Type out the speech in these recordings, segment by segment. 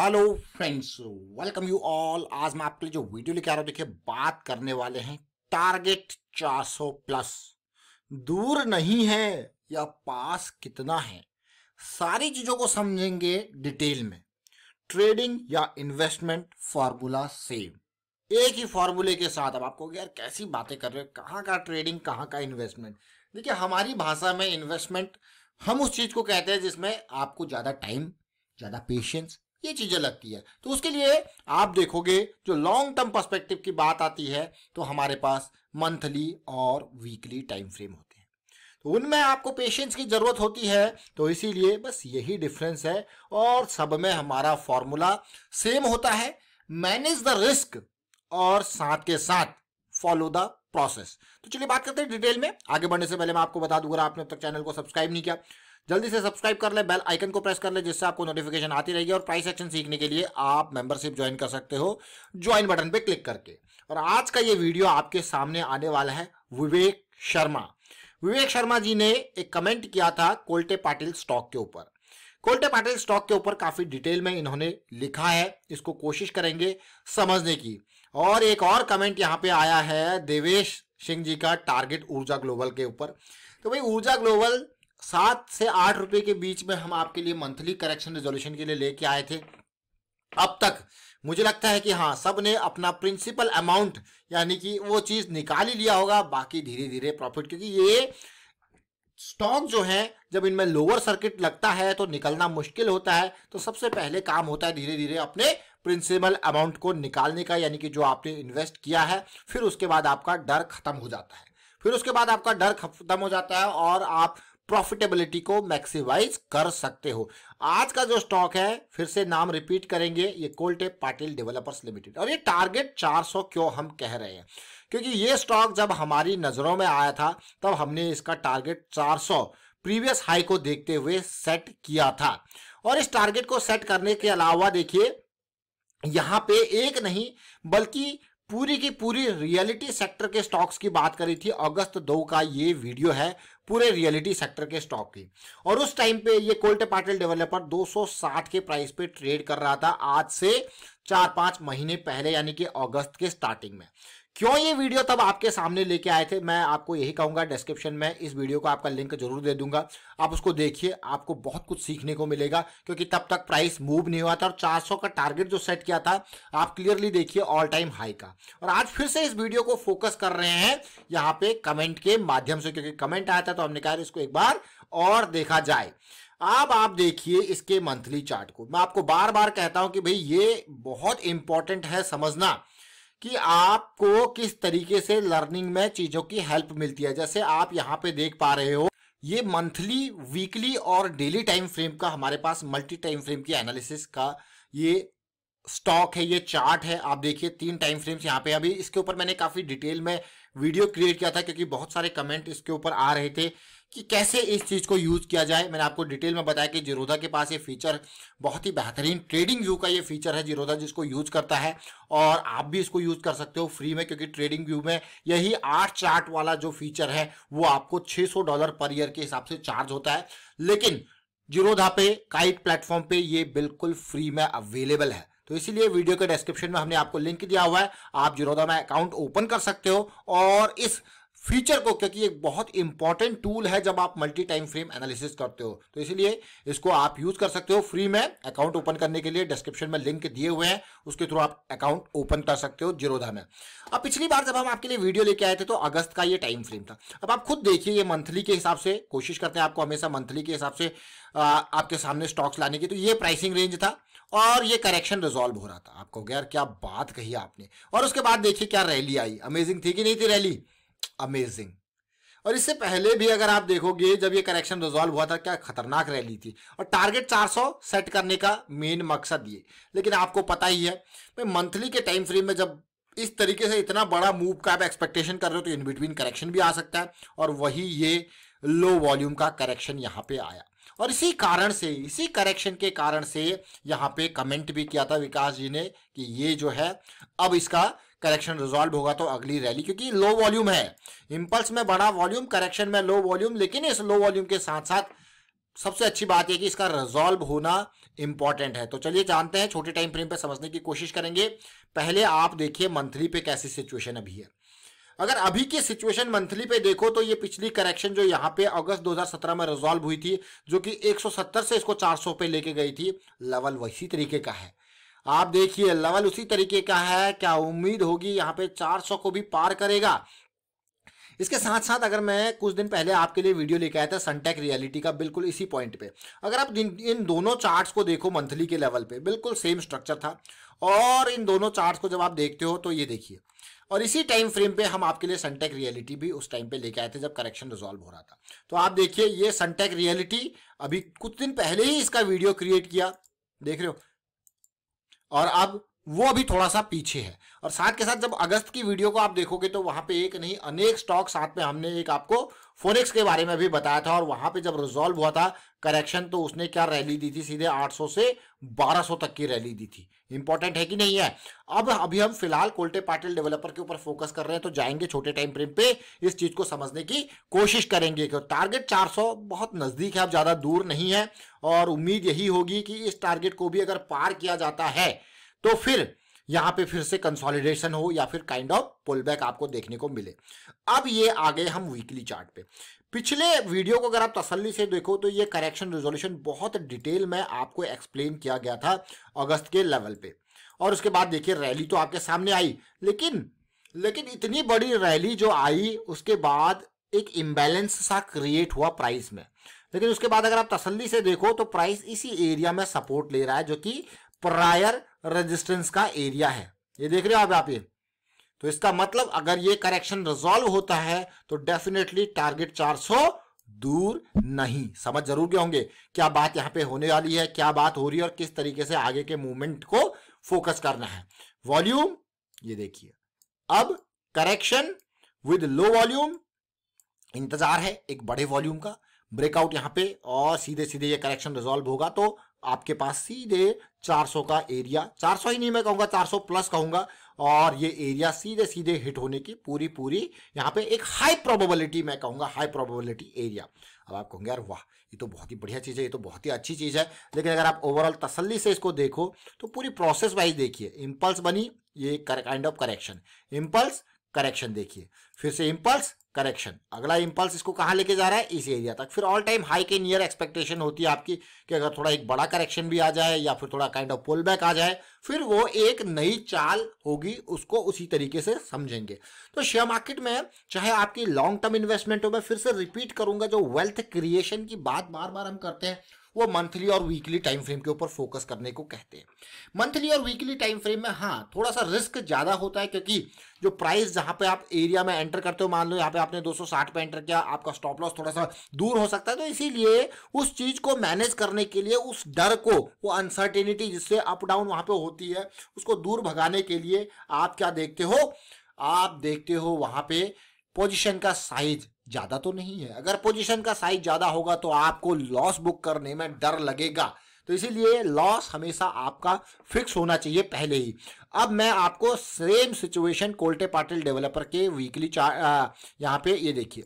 hello friends welcome you all आज मैं आपके लिए जो वीडियो लेके आ रहा हूँ देखिए बात करने वाले हैं टारगेट 400 प्लस दूर नहीं है या पास कितना है सारी चीजों को समझेंगे डिटेल में ट्रेडिंग या इन्वेस्टमेंट फार्मूला सेम एक ही फार्मूले के साथ अब आपको यार कैसी बातें कर रहे हो कहाँ का ट्रेडिंग कहाँ का इन्वेस्टमेंट देखिए हमारी भाषा में इन्वेस्टमेंट हम उस चीज को कहते हैं जिसमें आपको ज्यादा टाइम ज्यादा पेशेंस ये चीजें लगती है तो उसके लिए आप देखोगे जो लॉन्ग टर्म पर्सपेक्टिव की बात आती है तो हमारे पास मंथली और वीकली टाइम फ्रेम होते हैं तो उनमें आपको पेशेंस की ज़रूरत होती है तो इसीलिए बस यही डिफरेंस है और सब में हमारा फॉर्मूला सेम होता है मैनेज द रिस्क और साथ के साथ फॉलो द प्रोसेस तो चलिए बात करते हैं डिटेल में आगे बढ़ने से पहले मैं आपको बता दूंगा आपने अब तक चैनल को सब्सक्राइब नहीं किया जल्दी से सब्सक्राइब कर ले बेल आइकन को प्रेस कर ले जिससे आपको नोटिफिकेशन आती रहेगी और प्राइस एक्शन सीखने के लिए आप मेंबरशिप ज्वाइन कर सकते हो ज्वाइन बटन पे क्लिक करके और आज का ये वीडियो आपके सामने आने वाला है विवेक शर्मा विवेक शर्मा जी ने एक कमेंट किया था कोल्टे पाटिल स्टॉक के ऊपर कोल्टे पाटिल स्टॉक के ऊपर काफी डिटेल में इन्होंने लिखा है इसको कोशिश करेंगे समझने की और एक और कमेंट यहाँ पे आया है देवेश सिंह जी का टारगेट ऊर्जा ग्लोबल के ऊपर तो भाई ऊर्जा ग्लोबल सात से आठ रुपए के बीच में हम आपके लिए मंथली करेक्शन रेजोल्यूशन के लिए लेके आए थे अब तक मुझे लगता है कि हाँ सब ने अपना प्रिंसिपल अमाउंट यानी कि वो चीज निकाल ही लिया होगा बाकी धीरे धीरे प्रॉफिट क्योंकि ये स्टॉक जो है जब इनमें लोअर सर्किट लगता है तो निकलना मुश्किल होता है तो सबसे पहले काम होता है धीरे धीरे अपने प्रिंसिपल अमाउंट को निकालने का यानी कि जो आपने इन्वेस्ट किया है फिर उसके बाद आपका डर खत्म हो जाता है फिर उसके बाद आपका डर खत्म हो जाता है और आप प्रॉफिटेबिलिटी को मैक्सिमाइज कर सकते हो आज का जो स्टॉक है फिर से नाम रिपीट करेंगे ये कोल्टे पाटिल डेवलपर्स लिमिटेड और ये टारगेट 400 क्यों हम कह रहे हैं क्योंकि ये स्टॉक जब हमारी नज़रों में आया था तब हमने इसका टारगेट 400 प्रीवियस हाई को देखते हुए सेट किया था और इस टारगेट को सेट करने के अलावा देखिए यहाँ पे एक नहीं बल्कि पूरी की पूरी रियलिटी सेक्टर के स्टॉक्स की बात करी थी अगस्त दो का ये वीडियो है पूरे रियलिटी सेक्टर के स्टॉक की और उस टाइम पे ये कोल्टे पाटिल डेवलपर 260 के प्राइस पे ट्रेड कर रहा था आज से चार पांच महीने पहले यानी कि अगस्त के स्टार्टिंग में क्यों ये वीडियो तब आपके सामने लेके आए थे मैं आपको यही कहूंगा डिस्क्रिप्शन में इस वीडियो को आपका लिंक जरूर दे दूंगा आप उसको देखिए आपको बहुत कुछ सीखने को मिलेगा क्योंकि तब तक प्राइस मूव नहीं हुआ था और 400 का टारगेट जो सेट किया था आप क्लियरली देखिए ऑल टाइम हाई का और आज फिर से इस वीडियो को फोकस कर रहे हैं यहाँ पे कमेंट के माध्यम से क्योंकि कमेंट आया था तो हमने कहा इसको एक बार और देखा जाए अब आप देखिए इसके मंथली चार्ट को मैं आपको बार बार कहता हूं कि भाई ये बहुत इंपॉर्टेंट है समझना कि आपको किस तरीके से लर्निंग में चीजों की हेल्प मिलती है जैसे आप यहाँ पे देख पा रहे हो ये मंथली वीकली और डेली टाइम फ्रेम का हमारे पास मल्टी टाइम फ्रेम की एनालिसिस का ये स्टॉक है ये चार्ट है आप देखिए तीन टाइम फ्रेम्स यहाँ पे अभी इसके ऊपर मैंने काफ़ी डिटेल में वीडियो क्रिएट किया था क्योंकि बहुत सारे कमेंट इसके ऊपर आ रहे थे कि कैसे इस चीज़ को यूज़ किया जाए मैंने आपको डिटेल में बताया कि जिरोधा के पास ये फीचर बहुत ही बेहतरीन ट्रेडिंग व्यू का ये फीचर है जिरोधा जिसको यूज़ करता है और आप भी इसको यूज़ कर सकते हो फ्री में क्योंकि ट्रेडिंग व्यू में यही आठ चार्ट वाला जो फीचर है वो आपको 600 डॉलर पर ईयर के हिसाब से चार्ज होता है लेकिन जिरोधा पे काइट प्लेटफॉर्म पे ये बिल्कुल फ्री में अवेलेबल है तो इसीलिए वीडियो के डिस्क्रिप्शन में हमने आपको लिंक दिया हुआ है आप जिरोधा में अकाउंट ओपन कर सकते हो और इस फीचर को क्योंकि एक बहुत इंपॉर्टेंट टूल है जब आप मल्टी टाइम फ्रेम एनालिसिस करते हो तो इसलिए इसको आप यूज कर सकते हो फ्री में अकाउंट ओपन करने के लिए डिस्क्रिप्शन में लिंक दिए हुए हैं उसके थ्रू आप अकाउंट ओपन कर सकते हो जीरोधा में अब पिछली बार जब हम आपके लिए वीडियो लेके आए थे तो अगस्त का ये टाइम फ्रेम था अब आप खुद देखिए ये मंथली के हिसाब से कोशिश करते हैं आपको हमेशा मंथली के हिसाब से आपके सामने स्टॉक्स लाने की तो ये प्राइसिंग रेंज था और ये करेक्शन रिजॉल्व हो रहा था आपको यार क्या बात कही आपने और उसके बाद देखिए क्या रैली आई अमेजिंग थी कि नहीं थी रैली अमेजिंग और इससे पहले भी अगर आप देखोगे जब ये करेक्शन रिजॉल्व हुआ था क्या खतरनाक रैली थी और टारगेट 400 सेट करने का मेन मकसद ये लेकिन आपको पता ही है भाई मंथली के टाइम फ्रेम में जब इस तरीके से इतना बड़ा मूव का आप एक्सपेक्टेशन कर रहे हो तो इन बिटवीन करेक्शन भी आ सकता है और वही ये लो वॉल्यूम का करेक्शन यहाँ पे आया और इसी कारण से इसी करेक्शन के कारण से यहाँ पे कमेंट भी किया था विकास जी ने कि ये जो है अब इसका करेक्शन रिजॉल्व होगा तो अगली रैली क्योंकि लो वॉल्यूम है इम्पल्स में बड़ा वॉल्यूम करेक्शन में लो वॉल्यूम लेकिन इस लो वॉल्यूम के साथ साथ सबसे अच्छी बात यह कि इसका रिजॉल्व होना इंपॉर्टेंट है तो चलिए जानते हैं छोटे टाइम फ्रेम पे समझने की कोशिश करेंगे पहले आप देखिए मंथली पे कैसी सिचुएशन अभी है अगर अभी की सिचुएशन मंथली पे देखो तो ये पिछली करेक्शन जो यहाँ पे अगस्त 2017 में रिजॉल्व हुई थी जो कि 170 से इसको 400 पे लेके गई थी लेवल वैसी तरीके का है आप देखिए लेवल उसी तरीके का है क्या उम्मीद होगी यहाँ पे 400 को भी पार करेगा इसके साथ साथ अगर मैं कुछ दिन पहले आपके लिए वीडियो लेके आया था सनटेक रियलिटी का बिल्कुल इसी पॉइंट पे अगर आप इन दोनों चार्ट्स को देखो मंथली के लेवल पे बिल्कुल सेम स्ट्रक्चर था और इन दोनों चार्ट्स को जब आप देखते हो तो ये देखिए और इसी टाइम फ्रेम पे हम आपके लिए सनटेक रियलिटी भी उस टाइम पे लेके आए थे जब करेक्शन रिजॉल्व हो रहा था तो आप देखिए ये सनटेक रियलिटी अभी कुछ दिन पहले ही इसका वीडियो क्रिएट किया देख रहे हो और अब वो अभी थोड़ा सा पीछे है और साथ के साथ जब अगस्त की वीडियो को आप देखोगे तो वहां पे एक नहीं अनेक स्टॉक साथ में हमने एक आपको फोरेक्स के बारे में भी बताया था और वहां पे जब रिजॉल्व हुआ था करेक्शन तो उसने क्या रैली दी थी सीधे 800 से 1200 तक की रैली दी थी इंपॉर्टेंट है कि नहीं है अब अभी हम फिलहाल कोल्टे पाटिल डेवलपर के ऊपर फोकस कर रहे हैं तो जाएंगे छोटे टाइम फ्रेम पे इस चीज को समझने की कोशिश करेंगे कि टारगेट 400 बहुत नजदीक है अब ज्यादा दूर नहीं है और उम्मीद यही होगी कि इस टारगेट को भी अगर पार किया जाता है तो फिर यहां पे फिर से कंसोलिडेशन हो या फिर काइंड ऑफ पुल बैक आपको देखने को मिले अब ये आ गए हम वीकली चार्ट पे पिछले वीडियो को अगर आप तसल्ली से देखो तो ये करेक्शन रिजोल्यूशन बहुत डिटेल में आपको एक्सप्लेन किया गया था अगस्त के लेवल पे और उसके बाद देखिए रैली तो आपके सामने आई लेकिन लेकिन इतनी बड़ी रैली जो आई उसके बाद एक इम्बेलेंस सा क्रिएट हुआ प्राइस में लेकिन उसके बाद अगर आप तसल्ली से देखो तो प्राइस इसी एरिया में सपोर्ट ले रहा है जो कि प्रायर रेजिस्टेंस का एरिया है ये देख रहे हो आप आप ये तो इसका मतलब अगर ये करेक्शन रिजॉल्व होता है तो डेफिनेटली टारगेट 400 दूर नहीं समझ जरूर गए होंगे क्या बात यहां पे होने वाली है क्या बात हो रही है और किस तरीके से आगे के मूवमेंट को फोकस करना है वॉल्यूम ये देखिए अब करेक्शन विद लो वॉल्यूम इंतजार है एक बड़े वॉल्यूम का ब्रेकआउट यहां पे और सीधे सीधे ये करेक्शन रिजॉल्व होगा तो आपके पास सीधे 400 का एरिया 400 ही नहीं मैं कहूँगा 400 प्लस कहूंगा और ये एरिया सीधे सीधे हिट होने की पूरी पूरी यहाँ पे एक हाई प्रोबेबिलिटी मैं कहूंगा हाई प्रोबेबिलिटी एरिया अब आप कहोगे यार वाह ये तो बहुत ही बढ़िया चीज़ है ये तो बहुत ही अच्छी चीज़ है लेकिन अगर आप ओवरऑल तसल्ली से इसको देखो तो पूरी प्रोसेस वाइज देखिए इम्पल्स बनी ये kind of correction impulse correction देखिए फिर से इंपल्स करेक्शन अगला इंपल्स इसको कहाँ लेके जा रहा है इस एरिया तक फिर ऑल टाइम हाई के नियर एक्सपेक्टेशन होती है आपकी कि अगर थोड़ा एक बड़ा करेक्शन भी आ जाए या फिर थोड़ा काइंड ऑफ पुल बैक आ जाए फिर वो एक नई चाल होगी उसको उसी तरीके से समझेंगे तो शेयर मार्केट में चाहे आपकी लॉन्ग टर्म इन्वेस्टमेंट हो मैं फिर से रिपीट करूंगा जो वेल्थ क्रिएशन की बात बार बार हम करते हैं वो मंथली और वीकली टाइम फ्रेम के ऊपर फोकस करने को कहते हैं मंथली और वीकली टाइम फ्रेम में हाँ थोड़ा सा रिस्क ज़्यादा होता है क्योंकि जो प्राइस जहां पे आप एरिया में एंटर करते हो मान लो यहाँ पे आपने 260 पे एंटर किया आपका स्टॉप लॉस थोड़ा सा दूर हो सकता है तो इसीलिए उस चीज को मैनेज करने के लिए उस डर को वो अनसर्टेनिटी जिससे अप डाउन वहां पे होती है उसको दूर भगाने के लिए आप क्या देखते हो आप देखते हो वहां पे पोजिशन का साइज ज्यादा तो नहीं है अगर पोजिशन का साइज ज्यादा होगा तो आपको लॉस बुक करने में डर लगेगा तो इसीलिए लॉस हमेशा आपका फिक्स होना चाहिए पहले ही अब मैं आपको same situation Kolte Patil developer के वीकली चार यहाँ पे ये देखिए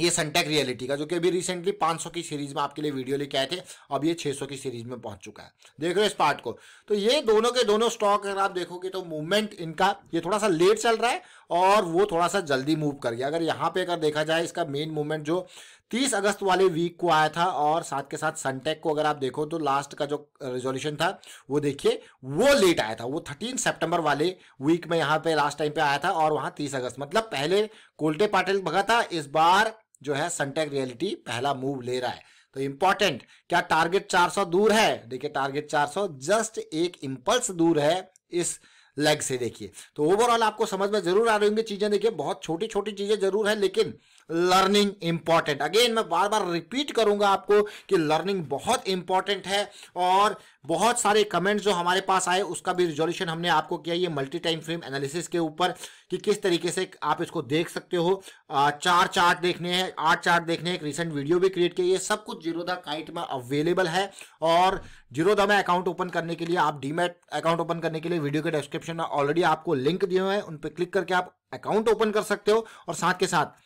ये सनटेक रियलिटी का जो कि अभी रिसेंटली 500 की सीरीज में आपके लिए वीडियो लेके आए थे अब ये 600 की सीरीज में पहुंच चुका है देख रहे हो इस पार्ट को तो ये दोनों के दोनों स्टॉक अगर आप देखोगे तो मूवमेंट इनका ये थोड़ा सा लेट चल रहा है और वो थोड़ा सा जल्दी मूव कर गया अगर यहाँ पे अगर देखा जाए इसका मेन मूवमेंट जो 30 अगस्त वाले वीक को आया था और साथ के साथ सनटेक को अगर आप देखो तो लास्ट का जो रेजोल्यूशन था वो देखिए वो लेट आया था वो 13 सितंबर वाले वीक में यहाँ पे लास्ट टाइम पे आया था और वहाँ 30 अगस्त मतलब पहले कोल्टे पाटिल भगा था इस बार जो है सनटेक रियलिटी पहला मूव ले रहा है तो इंपॉर्टेंट क्या टारगेट चार दूर है देखिए टारगेट चार जस्ट एक इम्पल्स दूर है इस लेग से देखिए तो ओवरऑल आपको समझ में जरूर आ रही होंगी चीज़ें देखिए बहुत छोटी छोटी चीज़ें जरूर है लेकिन लर्निंग इंपॉर्टेंट अगेन मैं बार बार रिपीट करूंगा आपको कि लर्निंग बहुत इंपॉर्टेंट है और बहुत सारे कमेंट जो हमारे पास आए उसका भी रिजोल्यूशन हमने आपको किया ये मल्टी टाइम फ्रेम एनालिसिस के ऊपर कि किस तरीके से आप इसको देख सकते हो चार चार्ट देखने हैं आठ चार्ट देखने हैं एक रिसेंट वीडियो भी क्रिएट किया ये सब कुछ जीरोधा काइट में अवेलेबल है और जीरोधा में अकाउंट ओपन करने के लिए आप डीमेट अकाउंट ओपन करने के लिए वीडियो के डिस्क्रिप्शन में ऑलरेडी आपको लिंक दिए हुए हैं उन पर क्लिक करके आप अकाउंट ओपन कर सकते हो और साथ के साथ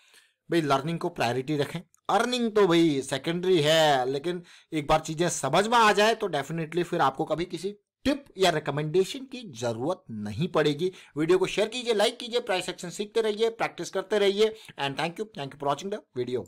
भाई लर्निंग को प्रायोरिटी रखें अर्निंग तो भाई सेकेंडरी है लेकिन एक बार चीज़ें समझ में आ जाए तो डेफिनेटली फिर आपको कभी किसी टिप या रिकमेंडेशन की जरूरत नहीं पड़ेगी वीडियो को शेयर कीजिए लाइक कीजिए प्राइस सेक्शन सीखते रहिए प्रैक्टिस करते रहिए and thank you thank you for watching the video